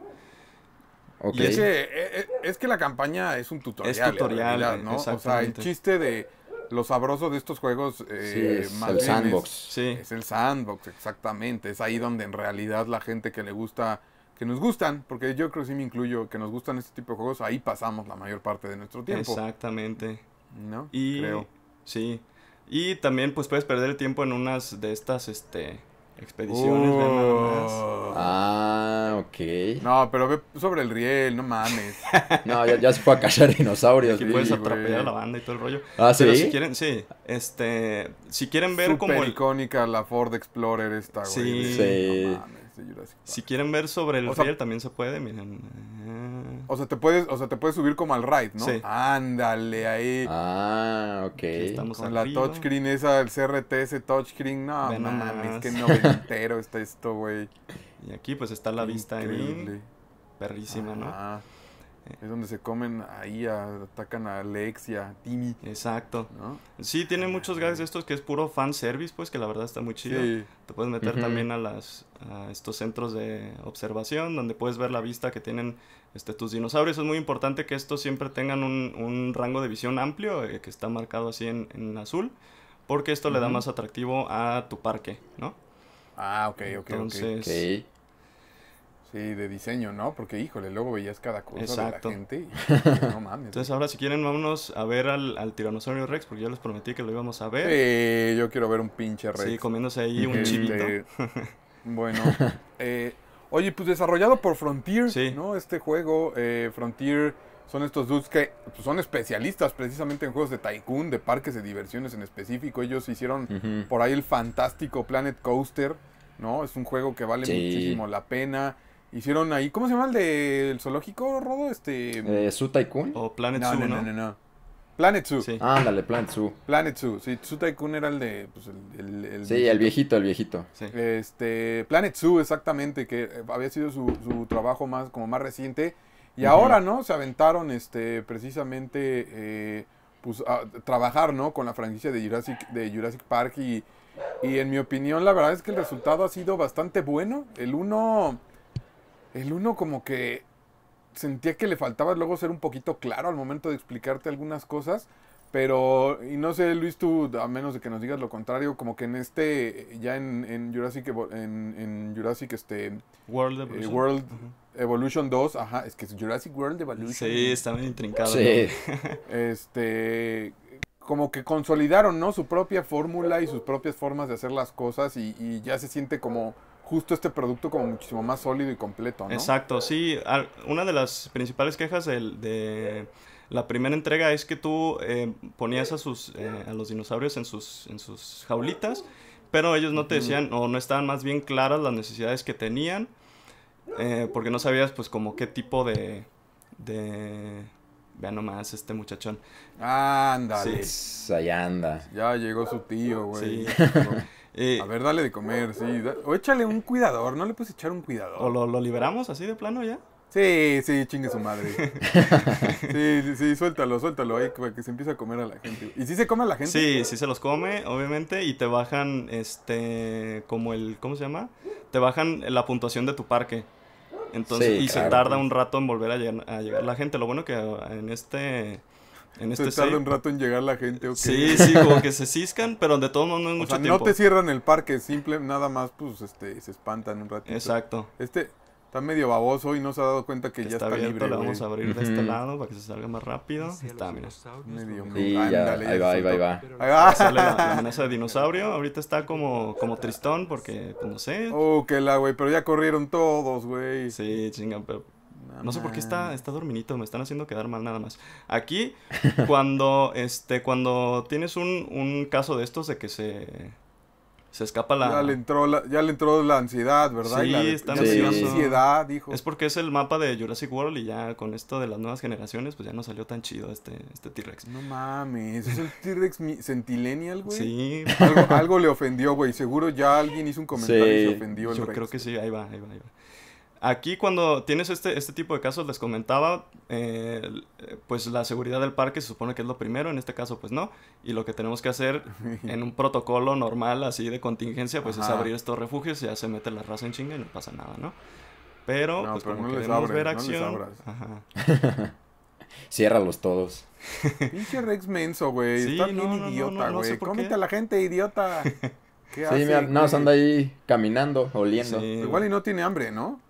es, que, eh, eh, es, que la campaña es un tutorial. Es tutorial, ¿no? Eh, o sea, el chiste de lo sabroso de estos juegos es el sandbox. es el sandbox, exactamente. Es ahí donde en realidad la gente que le gusta que nos gustan, porque yo creo que sí me incluyo, que nos gustan este tipo de juegos, ahí pasamos la mayor parte de nuestro tiempo. Exactamente. ¿No? Y, creo. Sí. Y también pues puedes perder el tiempo en unas de estas, este, Expediciones, oh. Ah, ok. No, pero sobre el riel, no mames. *laughs* no, ya, se fue a cazar dinosaurios. Aquí *laughs* puedes atropellar a la banda y todo el rollo. Ah, sí. quieren, sí. Este, si quieren ver como. icónica la Ford Explorer esta, güey. Sí. Si quieren ver sobre el fiel también se puede, miren. Eh. O sea, te puedes, o sea, te puedes subir como al ride, ¿no? Ándale, ahí. Ah, ok. Estamos Con arriba. la touchscreen esa, el CRTS touch touchscreen. No, no mames, que *laughs* Entero está esto, güey. Y aquí pues está la vista ahí. Perrísima, ¿no? Es donde se comen ahí, atacan a Lex y a Timmy. Exacto. Sí, tiene muchos gags estos que es puro fan service, pues que la verdad está muy chido. Te puedes meter también a las a estos centros de observación donde puedes ver la vista que tienen este, tus dinosaurios. Es muy importante que estos siempre tengan un, rango de visión amplio, eh, que está marcado así en, azul, porque esto le da más atractivo a tu parque, ¿no? Ah, ok, ok, Entonces, okay. Sí, de diseño, ¿no? Porque, híjole, luego veías cada cosa de la gente *laughs* no mames. Entonces, ahora si quieren, vámonos a ver al, al, tiranosaurio Rex, porque ya les prometí que lo íbamos a ver. yo quiero ver un pinche Rex. Sí, comiéndose ahí un este, chivito. *laughs* bueno, *laughs* eh, oye, pues desarrollado por Frontier, ¿no? Este juego, eh, Frontier son estos dudes que pues, son especialistas precisamente en juegos de tycoon, de parques de diversiones en específico. Ellos hicieron por ahí el fantástico Planet Coaster, ¿no? Es un juego que vale muchísimo la pena. Hicieron ahí, ¿cómo se llama el del zoológico, Rodo? Este... Eh, Tycoon? O Planet no, Zoo, no, ¿no? No, no, Planet Zoo. Sí. ándale, Planet Zoo. Planet Zoo, sí. Su Tycoon era el de... Pues, el, sí, el viejito, el viejito. Sí. Este, Planet Zoo, exactamente, que eh, había sido su, su trabajo más, como más reciente. Y ahora, ¿no? Se aventaron, este, precisamente, eh, pues, a trabajar, ¿no? Con la franquicia de Jurassic, de Jurassic Park y... Y en mi opinión, la verdad es que el resultado ha sido bastante bueno. El uno... El uno como que sentía que le faltaba luego ser un poquito claro al momento de explicarte algunas cosas. Pero, y no sé, Luis, tú, a menos de que nos digas lo contrario, como que en este, ya en, en Jurassic, en, en, Jurassic este, World eh, Evolution, 2, ajá, es que es Jurassic World Evolution. Sí, está bien intrincado. Sí. *laughs* *laughs* Este, como que consolidaron, ¿no? Su propia fórmula y sus propias formas de hacer las cosas y ya se siente como justo este producto como muchísimo más sólido y completo. ¿no? Exacto, sí. una de las principales quejas de, la primera entrega es que tú eh, ponías a, sus, eh, a los dinosaurios en sus, en sus jaulitas, pero ellos no te decían o no estaban más bien claras las necesidades que tenían, eh, porque no sabías pues como qué tipo de... de Vean nomás este muchachón. Ándale. Sí. Pues, Ahí anda. Ya llegó su tío, güey. *laughs* Eh, a ver, dale de comer, sí. O échale un cuidador, ¿no le puedes echar un cuidador? ¿O lo, liberamos así de plano ya? Sí, sí, chingue su madre. *laughs* Sí, sí, suéltalo, suéltalo ahí que se empieza a comer a la gente. ¿Y si se come a la gente? Sí, sí se los come, obviamente, y te bajan, este, como el, ¿cómo se llama? Te bajan la puntuación de tu parque. Entonces, y se tarda pues. un rato en volver a llegar, a llegar la gente. Lo bueno que en este en este tarda un rato en llegar la gente. Okay. Sí, sí, como que se ciscan, pero de todo modo no hay mucho tiempo. No te cierran el parque, simple, nada más, pues, este, se espantan un ratito. Exacto. Este está medio baboso y no se ha dado cuenta que, ya está, libre. vamos a abrir de este lado para que se salga más rápido. está, mira. sí, ahí, va, ahí va, ahí va, *laughs* ah. ahí va. Sale la, amenaza de dinosaurio. Ahorita está como, como tristón porque, como pues, no sé. Oh, que la, güey, pero ya corrieron todos, güey. Sí, chinga, pero no sé por qué está, está dorminito me están haciendo quedar mal nada más. Aquí, *laughs* cuando, este, cuando tienes un, un caso de estos de que se, se escapa la... Ya le entró la, ya le entró la ansiedad, ¿verdad? Sí, la, ansiedad, dijo. Es porque es el mapa de Jurassic World y ya con esto de las nuevas generaciones, pues ya no salió tan chido este, este T-Rex. No mames, ¿es el T-Rex centilenial, güey? Sí. Algo, le ofendió, güey. Seguro ya alguien hizo un comentario y se ofendió el Yo creo que sí, ahí va, ahí va, ahí va. Aquí cuando tienes este, este tipo de casos, les comentaba, eh, pues la seguridad del parque se supone que es lo primero, en este caso pues no, y lo que tenemos que hacer *laughs* en un protocolo normal así de contingencia, pues es abrir estos refugios, y ya se mete la raza en chinga y no pasa nada, ¿no? Pero, no, pues ver acción... No *laughs* Ciérralos todos. *laughs* Pinche Rex menso, güey. Está bien idiota, güey. Cómete a la gente, idiota. sí, mira, no, se anda ahí caminando, oliendo. Igual y no tiene hambre, ¿no?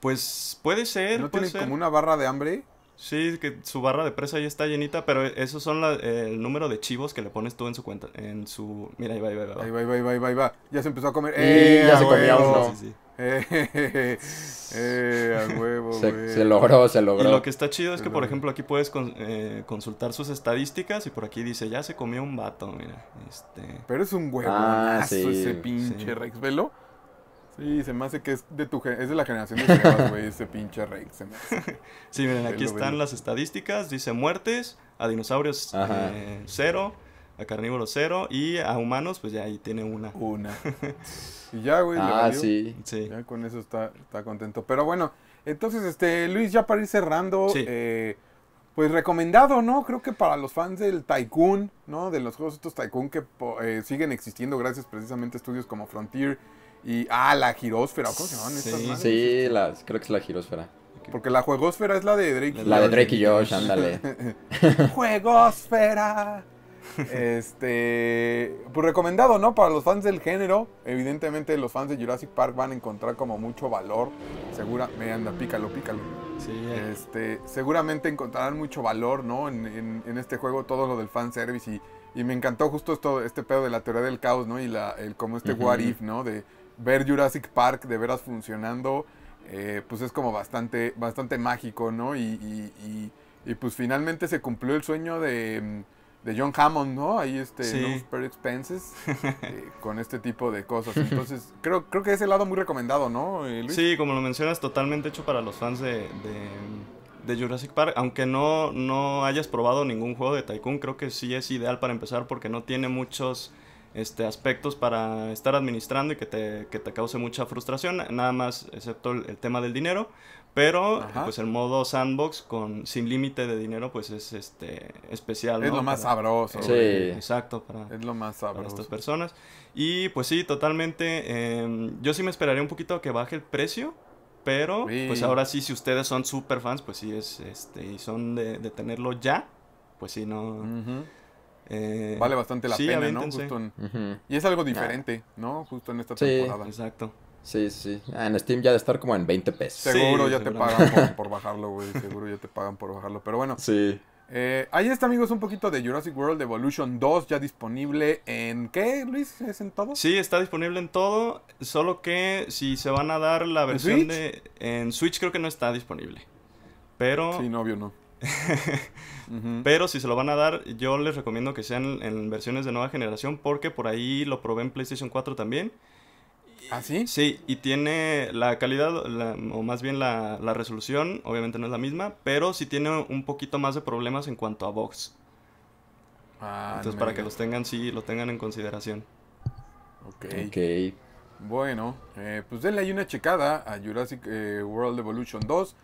Pues puede ser. ¿No puede como una barra de hambre? Sí, que su barra de presa ya está llenita, pero esos son la, el número de chivos que le pones tú en su cuenta, en su... Mira, ahí va, ahí va, ahí va. Ahí va, ahí va, va, Ya se empezó a comer. ¡Eh, ya se comió uno. *laughs* Eh, a huevo, se, se, logró, se logró. Y lo que está chido es que, por ejemplo, aquí puedes eh, consultar sus estadísticas y por aquí dice, ya se comió un vato, mira. Este... Pero es un huevo. Ah, sí. ese pinche Rex Velo. Sí, se me hace que es de tu es de la generación de güey, ese pinche rey. *laughs* sí, miren, aquí están las estadísticas. Dice muertes, a dinosaurios eh, cero, a carnívoros cero y a humanos, pues ya ahí tiene una. Una. *laughs* y ya, güey. Ah, sí. con eso está, contento. Pero bueno, entonces, este, Luis, ya para ir cerrando, eh, pues recomendado, ¿no? Creo que para los fans del Tycoon, ¿no? De los juegos estos Tycoon que eh, siguen existiendo gracias precisamente a estudios como Frontier y, ah, la girósfera, ¿cómo se llaman sí, estas Sí, este, las, creo que es la girósfera. Porque la juegosfera es la de Drake la Josh. La de Drake y Josh, ándale. *laughs* ¡Juegosfera! este, pues recomendado, ¿no? Para los fans del género, evidentemente los fans de Jurassic Park van a encontrar como mucho valor. Segura, me anda, pícalo, pícalo. Sí, eh. este, seguramente encontrarán mucho valor, ¿no? En, en, este juego, todo lo del fanservice y, y me encantó justo esto, este pedo de la teoría del caos, ¿no? Y la, el, como este what if, ¿no? De, ver Jurassic Park de veras funcionando, eh, pues es como bastante, bastante mágico, ¿no? Y, y, pues finalmente se cumplió el sueño de, de John Hammond, ¿no? Ahí este, No Expenses, *laughs* eh, con este tipo de cosas. Entonces, creo, creo que es el lado muy recomendado, ¿no, eh, Sí, como lo mencionas, totalmente hecho para los fans de... Jurassic Park, aunque no, no hayas probado ningún juego de Tycoon, creo que sí es ideal para empezar porque no tiene muchos este, aspectos para estar administrando y que te, cause mucha frustración, nada más excepto el, tema del dinero, pero pues el modo sandbox con sin límite de dinero pues es este especial. Es lo más sabroso. Exacto, para, es lo más sabroso. estas personas. Y pues sí, totalmente, em, yo sí me esperaría un poquito que baje el precio, pero pues ahora sí, si ustedes son super fans, pues sí es, este, y son de, tenerlo ya, pues sí, no... Eh, vale bastante la pena, ¿no? Y es algo diferente, ¿no? Justo en esta temporada. exacto. Sí, sí. Ah, en Steam ya de estar como en 20 pesos. Seguro ya te pagan por, *laughs* bajarlo, güey. Seguro ya te pagan por bajarlo. Pero bueno. Sí. Eh, ahí está, amigos, un poquito de Jurassic World Evolution 2 ya disponible en qué, Luis? ¿Es en todo? Sí, está disponible en todo, solo que si se van a dar la versión ¿En de... En Switch creo que no está disponible. Pero... Sí, no, obvio, no. *laughs* Pero si se lo van a dar, yo les recomiendo que sean en versiones de nueva generación porque por ahí lo probé en PlayStation 4 también. ¿Ah, sí? Sí, y tiene la calidad, o más bien la, resolución, obviamente no es la misma, pero sí tiene un poquito más de problemas en cuanto a box. Ah, Entonces, para que los tengan, sí, lo tengan en consideración. Ok. Bueno, eh, pues denle ahí una checada a Jurassic eh, World Evolution 2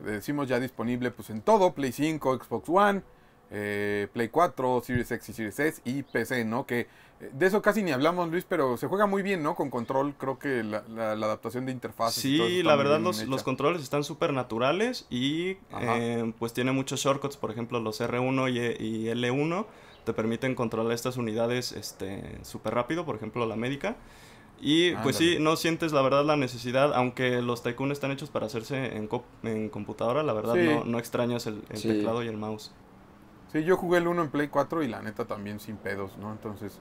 decimos ya disponible pues en todo, Play 5, Xbox One, eh, Play 4, Series X y Series S y PC, ¿no? Que eh, de eso casi ni hablamos, Luis, pero se juega muy bien, ¿no? Con control, creo que la, adaptación de interfaz. Sí, la verdad los, los, controles están súper naturales y eh, pues tiene muchos shortcuts, por ejemplo los R1 y, L1 te permiten controlar estas unidades súper este, rápido, por ejemplo la médica. Y pues sí, no sientes la verdad la necesidad, aunque los Tycoon están hechos para hacerse en, en computadora, la verdad no, no, extrañas el, teclado y el mouse. Sí, yo jugué el 1 en Play 4 y la neta también sin pedos, ¿no? Entonces,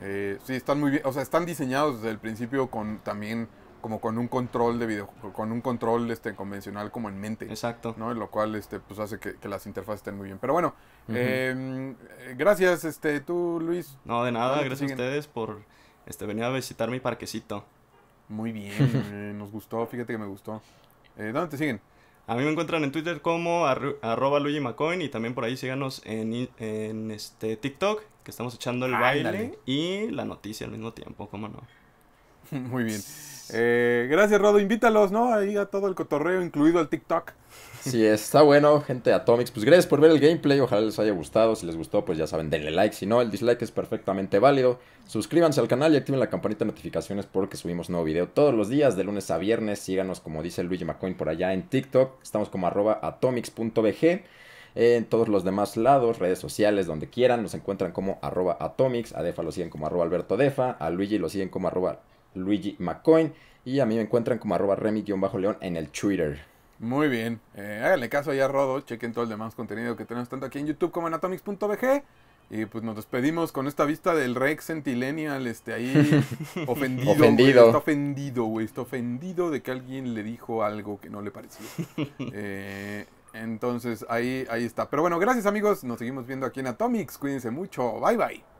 eh, sí, están muy bien, o sea, están diseñados desde el principio con también como con un control de video, con un control este convencional como en mente. Exacto. ¿no? Lo cual este, pues hace que, las interfaces estén muy bien. Pero bueno, em, eh, gracias, este, tú Luis. No, de nada, gracias a ustedes por este, venía a visitar mi parquecito. Muy bien, *laughs* eh, nos gustó, fíjate que me gustó. Eh, ¿Dónde te siguen? A mí me encuentran en Twitter como arroba y también por ahí síganos en, en este TikTok, que estamos echando el ah, baile y la noticia al mismo tiempo, ¿cómo no? *laughs* Muy bien. Eh, gracias, Rodo. Invítalos, ¿no? Ahí a todo el cotorreo, incluido el TikTok. Sí, está bueno, gente Atomics. Pues gracias por ver el gameplay. Ojalá les haya gustado. Si les gustó, pues ya saben, denle like. Si no, el dislike es perfectamente válido. Suscríbanse al canal y activen la campanita de notificaciones porque subimos nuevo video todos los días, de lunes a viernes. Síganos, como dice Luigi McCoy, por allá en TikTok. Estamos como arroba En todos los demás lados, redes sociales, donde quieran, nos encuentran como arroba atomics. A Defa lo siguen como arroba alberto Defa. A Luigi lo siguen como arroba Luigi McCoy, Y a mí me encuentran como arroba remy-león en el Twitter. Muy bien. Eh, háganle caso allá a Rodo. Chequen todo el demás contenido que tenemos tanto aquí en YouTube como en atomics.bg. Y pues nos despedimos con esta vista del Rex Centilenial. este ahí *laughs* ofendido. ofendido. está ofendido, güey. Está ofendido de que alguien le dijo algo que no le pareció. *laughs* Eh, entonces ahí, ahí está. Pero bueno, gracias amigos. Nos seguimos viendo aquí en Atomics. Cuídense mucho. Bye bye.